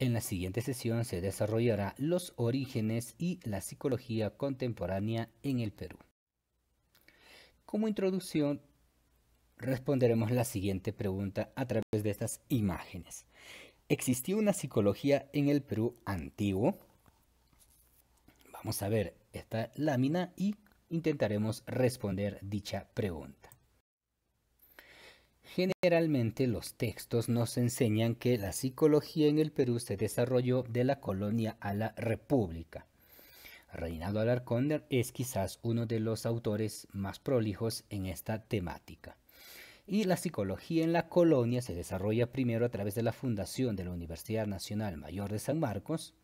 En la siguiente sesión se desarrollará los orígenes y la psicología contemporánea en el Perú. Como introducción, responderemos la siguiente pregunta a través de estas imágenes. ¿Existió una psicología en el Perú antiguo? Vamos a ver esta lámina y intentaremos responder dicha pregunta. Generalmente los textos nos enseñan que la psicología en el Perú se desarrolló de la colonia a la república. Reinaldo Alarcón es quizás uno de los autores más prolijos en esta temática. Y la psicología en la colonia se desarrolla primero a través de la fundación de la Universidad Nacional Mayor de San Marcos.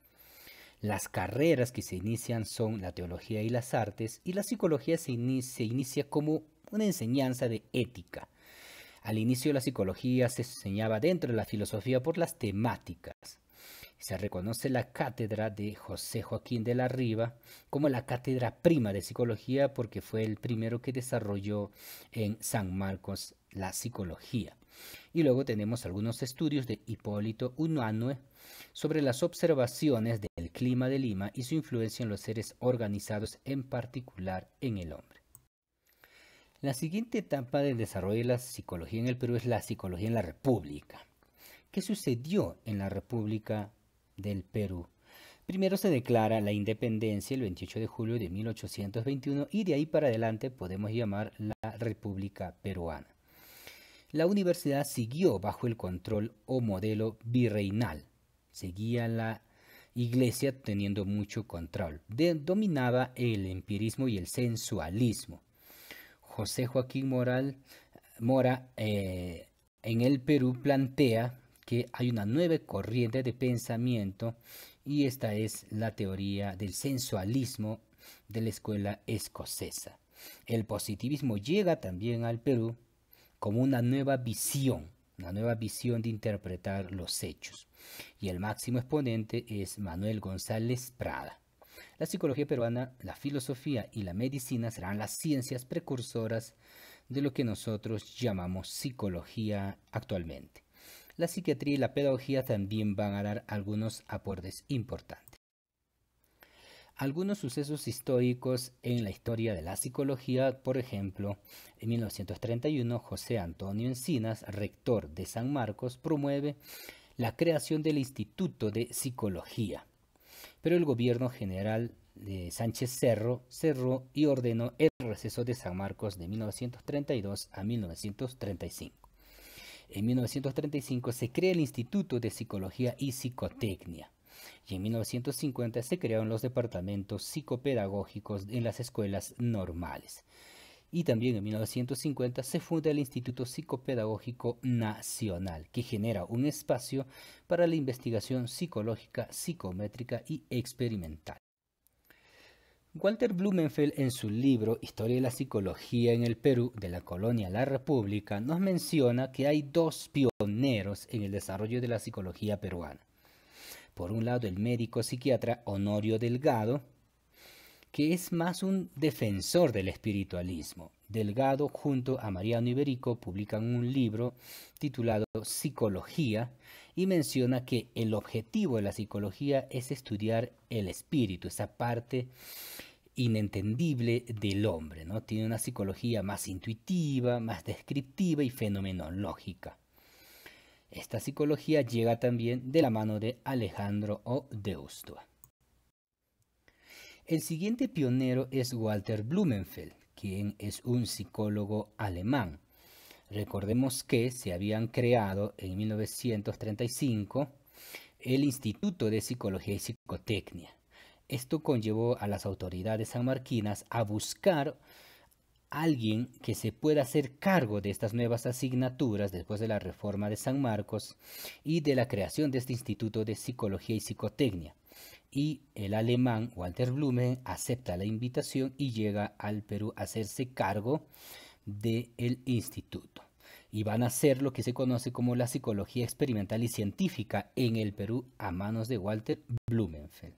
Las carreras que se inician son la teología y las artes, y la psicología se inicia como una enseñanza de ética al inicio la psicología se enseñaba dentro de la filosofía por las temáticas. Se reconoce la cátedra de José Joaquín de la Riva como la cátedra prima de psicología porque fue el primero que desarrolló en San Marcos la psicología. Y luego tenemos algunos estudios de Hipólito Unanue sobre las observaciones del clima de Lima y su influencia en los seres organizados, en particular en el hombre. La siguiente etapa del desarrollo de la psicología en el Perú es la psicología en la República. ¿Qué sucedió en la República del Perú? Primero se declara la independencia el 28 de julio de 1821 y de ahí para adelante podemos llamar la República Peruana. La universidad siguió bajo el control o modelo virreinal. Seguía la iglesia teniendo mucho control. dominaba el empirismo y el sensualismo. José Joaquín Moral, Mora eh, en el Perú plantea que hay una nueva corriente de pensamiento y esta es la teoría del sensualismo de la escuela escocesa. El positivismo llega también al Perú como una nueva visión, una nueva visión de interpretar los hechos. Y el máximo exponente es Manuel González Prada. La psicología peruana, la filosofía y la medicina serán las ciencias precursoras de lo que nosotros llamamos psicología actualmente. La psiquiatría y la pedagogía también van a dar algunos aportes importantes. Algunos sucesos históricos en la historia de la psicología, por ejemplo, en 1931 José Antonio Encinas, rector de San Marcos, promueve la creación del Instituto de Psicología pero el gobierno general de Sánchez Cerro cerró y ordenó el receso de San Marcos de 1932 a 1935. En 1935 se crea el Instituto de Psicología y Psicotecnia y en 1950 se crearon los departamentos psicopedagógicos en las escuelas normales y también en 1950 se funda el Instituto Psicopedagógico Nacional, que genera un espacio para la investigación psicológica, psicométrica y experimental. Walter Blumenfeld en su libro Historia de la Psicología en el Perú de la Colonia la República nos menciona que hay dos pioneros en el desarrollo de la psicología peruana. Por un lado, el médico psiquiatra Honorio Delgado, que es más un defensor del espiritualismo. Delgado junto a Mariano Iberico publican un libro titulado Psicología y menciona que el objetivo de la psicología es estudiar el espíritu, esa parte inentendible del hombre, ¿no? Tiene una psicología más intuitiva, más descriptiva y fenomenológica. Esta psicología llega también de la mano de Alejandro o el siguiente pionero es Walter Blumenfeld, quien es un psicólogo alemán. Recordemos que se habían creado en 1935 el Instituto de Psicología y Psicotecnia. Esto conllevó a las autoridades sanmarquinas a buscar alguien que se pueda hacer cargo de estas nuevas asignaturas después de la reforma de San Marcos y de la creación de este Instituto de Psicología y Psicotecnia y el alemán Walter Blumen acepta la invitación y llega al Perú a hacerse cargo del instituto. Y van a hacer lo que se conoce como la psicología experimental y científica en el Perú a manos de Walter Blumenfeld.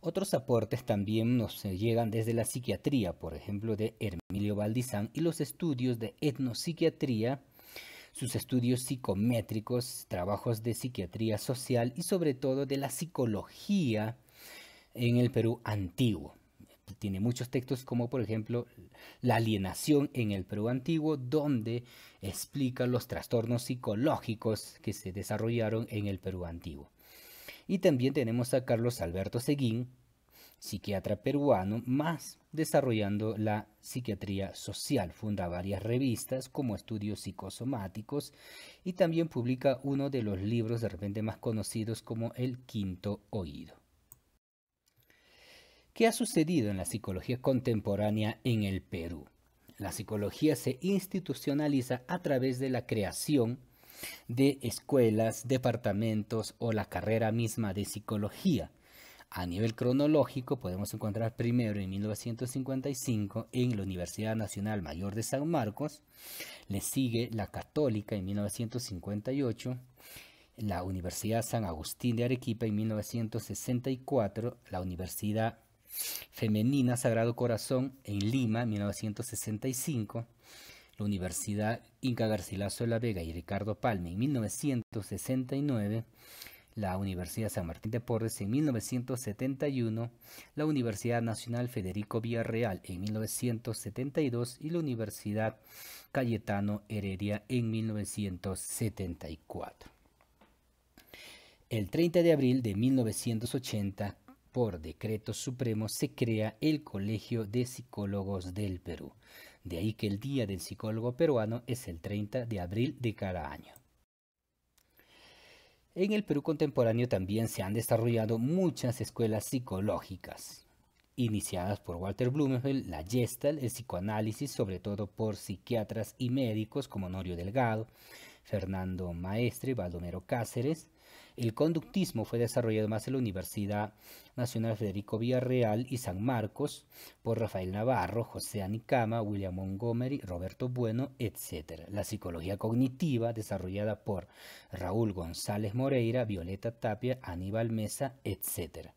Otros aportes también nos llegan desde la psiquiatría, por ejemplo, de Hermilio Valdizán y los estudios de etnopsiquiatría sus estudios psicométricos, trabajos de psiquiatría social y sobre todo de la psicología en el Perú antiguo. Tiene muchos textos como por ejemplo La alienación en el Perú antiguo, donde explica los trastornos psicológicos que se desarrollaron en el Perú antiguo. Y también tenemos a Carlos Alberto Seguín, psiquiatra peruano más, desarrollando la psiquiatría social. Funda varias revistas como Estudios Psicosomáticos y también publica uno de los libros de repente más conocidos como El Quinto Oído. ¿Qué ha sucedido en la psicología contemporánea en el Perú? La psicología se institucionaliza a través de la creación de escuelas, departamentos o la carrera misma de psicología a nivel cronológico podemos encontrar primero en 1955 en la Universidad Nacional Mayor de San Marcos, le sigue la Católica en 1958, la Universidad San Agustín de Arequipa en 1964, la Universidad Femenina Sagrado Corazón en Lima en 1965, la Universidad Inca Garcilaso de la Vega y Ricardo Palme en 1969, la Universidad San Martín de Porres en 1971, la Universidad Nacional Federico Villarreal en 1972 y la Universidad Cayetano Heredia en 1974. El 30 de abril de 1980, por decreto supremo, se crea el Colegio de Psicólogos del Perú. De ahí que el Día del Psicólogo Peruano es el 30 de abril de cada año. En el Perú contemporáneo también se han desarrollado muchas escuelas psicológicas, iniciadas por Walter Blumenfeld, la Gestalt, el psicoanálisis, sobre todo por psiquiatras y médicos como Norio Delgado, Fernando Maestre, Baldomero Cáceres, el conductismo fue desarrollado más en la Universidad Nacional Federico Villarreal y San Marcos por Rafael Navarro, José Anicama, William Montgomery, Roberto Bueno, etc. La psicología cognitiva desarrollada por Raúl González Moreira, Violeta Tapia, Aníbal Mesa, etc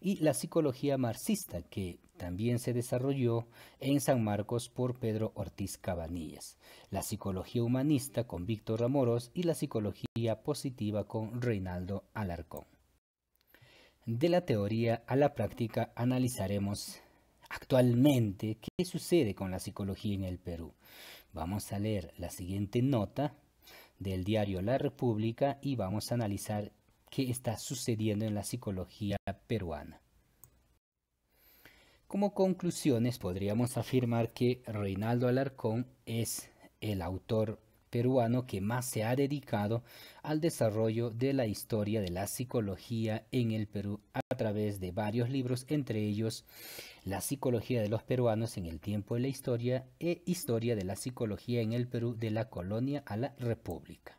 y la psicología marxista, que también se desarrolló en San Marcos por Pedro Ortiz Cabanillas, la psicología humanista con Víctor Ramoros y la psicología positiva con Reinaldo Alarcón. De la teoría a la práctica analizaremos actualmente qué sucede con la psicología en el Perú. Vamos a leer la siguiente nota del diario La República y vamos a analizar ¿Qué está sucediendo en la psicología peruana. Como conclusiones podríamos afirmar que Reinaldo Alarcón es el autor peruano que más se ha dedicado al desarrollo de la historia de la psicología en el Perú a través de varios libros, entre ellos La psicología de los peruanos en el tiempo de la historia e Historia de la psicología en el Perú de la colonia a la república.